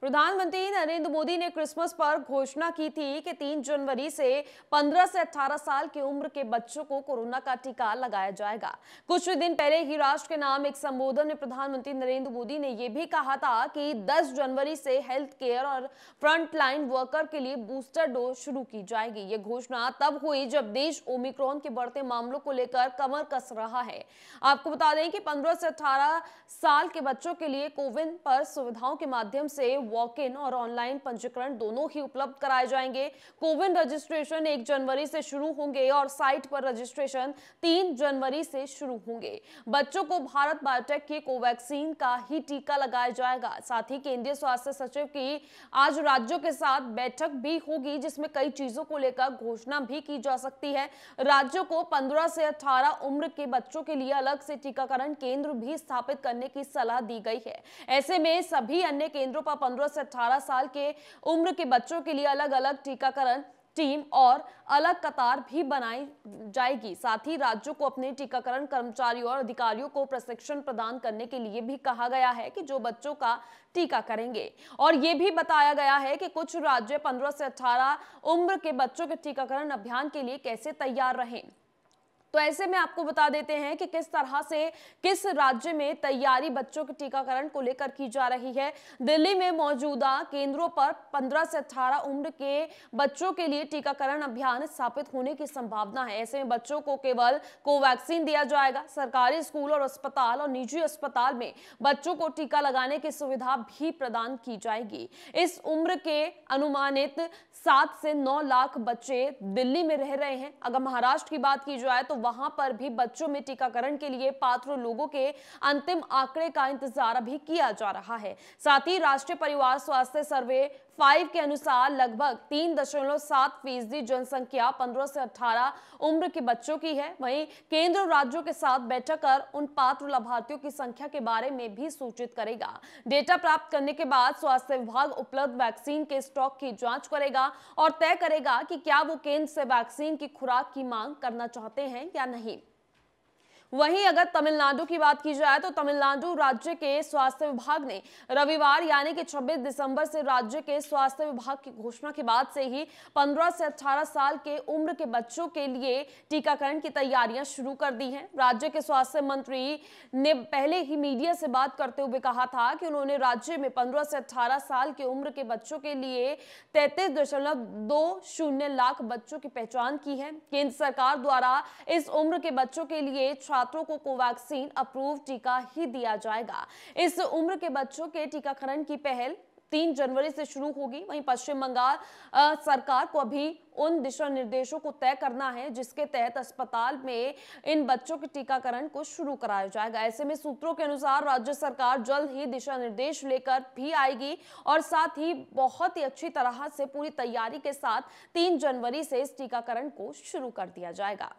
प्रधानमंत्री नरेंद्र मोदी ने क्रिसमस पर घोषणा की थी कि 3 जनवरी से 15 से 18 साल की उम्र के बच्चों को कोरोना का टीका लगाया जाएगा कुछ दिन पहले ही राष्ट्र के नाम एक संबोधन में प्रधानमंत्री नरेंद्र मोदी ने यह भी कहा था कि 10 जनवरी से हेल्थ केयर और फ्रंटलाइन वर्कर के लिए बूस्टर डोज शुरू की जाएगी ये घोषणा तब हुई जब देश ओमिक्रॉन के बढ़ते मामलों को लेकर कमर कस रहा है आपको बता दें कि पंद्रह से अठारह साल के बच्चों के लिए कोविन पर सुविधाओं के माध्यम से वॉक इन और ऑनलाइन पंजीकरण दोनों ही उपलब्ध कराए जाएंगे कोविन रजिस्ट्रेशन एक जनवरी से शुरू होंगे और साइट पर रजिस्ट्रेशन तीन जनवरी से शुरू होंगे बच्चों को भारत बायोटेक के कोवैक्सीन का ही टीका लगाया जाएगा साथ ही केंद्रीय स्वास्थ्य सचिव की आज राज्यों के साथ बैठक भी होगी जिसमें कई चीजों को लेकर घोषणा भी की जा सकती है राज्यों को 15 से 18 उम्र के बच्चों के लिए अलग से टीकाकरण केंद्र भी स्थापित करने की सलाह दी गई है ऐसे में सभी अन्य केंद्रों पर 15 से अठारह साल के उम्र के बच्चों के लिए अलग अलग टीकाकरण टीम और अलग कतार भी बनाई जाएगी साथ ही राज्यों को अपने टीकाकरण कर्मचारियों और अधिकारियों को प्रशिक्षण प्रदान करने के लिए भी कहा गया है कि जो बच्चों का टीका करेंगे और ये भी बताया गया है कि कुछ राज्य 15 से 18 उम्र के बच्चों के टीकाकरण अभियान के लिए कैसे तैयार रहें तो ऐसे में आपको बता देते हैं कि किस तरह से किस राज्य में तैयारी बच्चों के टीकाकरण को लेकर की जा रही है दिल्ली में मौजूदा केंद्रों पर 15 से 18 उम्र के बच्चों के लिए टीकाकरण अभियान स्थापित होने की संभावना है ऐसे में बच्चों को केवल कोवैक्सीन दिया जाएगा सरकारी स्कूल और अस्पताल और निजी अस्पताल में बच्चों को टीका लगाने की सुविधा भी प्रदान की जाएगी इस उम्र के अनुमानित सात से नौ लाख बच्चे दिल्ली में रह रहे हैं अगर महाराष्ट्र की बात की जाए तो वहां पर भी बच्चों में टीकाकरण के लिए पात्र लोगों के अंतिम आंकड़े का इंतजार अभी किया जा रहा है साथ ही राष्ट्रीय परिवार स्वास्थ्य सर्वे फाइव के अनुसार लगभग तीन दशमलव सात फीसदी जनसंख्या पंद्रह से अठारह उम्र के बच्चों की है वहीं केंद्र और राज्यों के साथ बैठक कर उन पात्र लाभार्थियों की संख्या के बारे में भी सूचित करेगा डेटा प्राप्त करने के बाद स्वास्थ्य विभाग उपलब्ध वैक्सीन के स्टॉक की जाँच करेगा और तय करेगा कि क्या वो केंद्र से वैक्सीन की खुराक की मांग करना चाहते हैं या नहीं वहीं अगर तमिलनाडु की बात की जाए तो तमिलनाडु राज्य के स्वास्थ्य विभाग ने रविवार यानी कि 26 दिसंबर से राज्य के स्वास्थ्य विभाग की घोषणा के बाद से ही 15 से 18 साल के उम्र के बच्चों के लिए टीकाकरण की तैयारियां शुरू कर दी हैं राज्य के स्वास्थ्य मंत्री ने पहले ही मीडिया से बात करते हुए कहा था कि उन्होंने राज्य में पंद्रह से अठारह साल के उम्र के बच्चों के लिए तैतीस लाख बच्चों की पहचान की है केंद्र सरकार द्वारा इस उम्र के बच्चों के लिए छात्रों को कोवैक्सीन अप्रूव टीका ही दिया जाएगा इस उम्र के बच्चों के टीकाकरण की पहल तीन जनवरी से शुरू होगी वहीं पश्चिम बंगाल सरकार को अभी उन दिशा निर्देशों को तय करना है जिसके तहत अस्पताल में इन बच्चों के टीकाकरण को शुरू कराया जाएगा ऐसे में सूत्रों के अनुसार राज्य सरकार जल्द ही दिशा निर्देश लेकर भी आएगी और साथ ही बहुत ही अच्छी तरह से पूरी तैयारी के साथ तीन जनवरी से इस टीकाकरण को शुरू कर दिया जाएगा